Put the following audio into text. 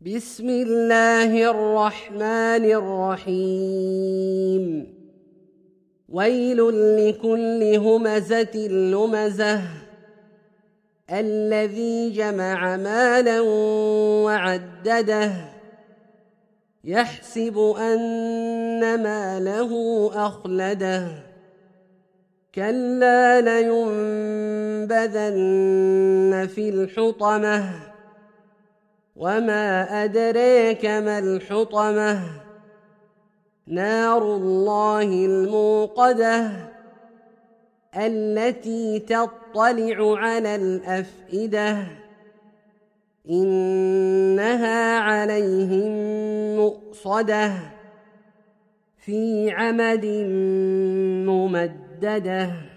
بسم الله الرحمن الرحيم ويل لكل همزة لمزة الذي جمع مالا وعدده يحسب أن ماله أخلده كلا لينبذن في الحطمه وما أدريك ما الحطمة نار الله الموقدة التي تطلع على الأفئدة إنها عليهم مؤصدة في عمد ممدده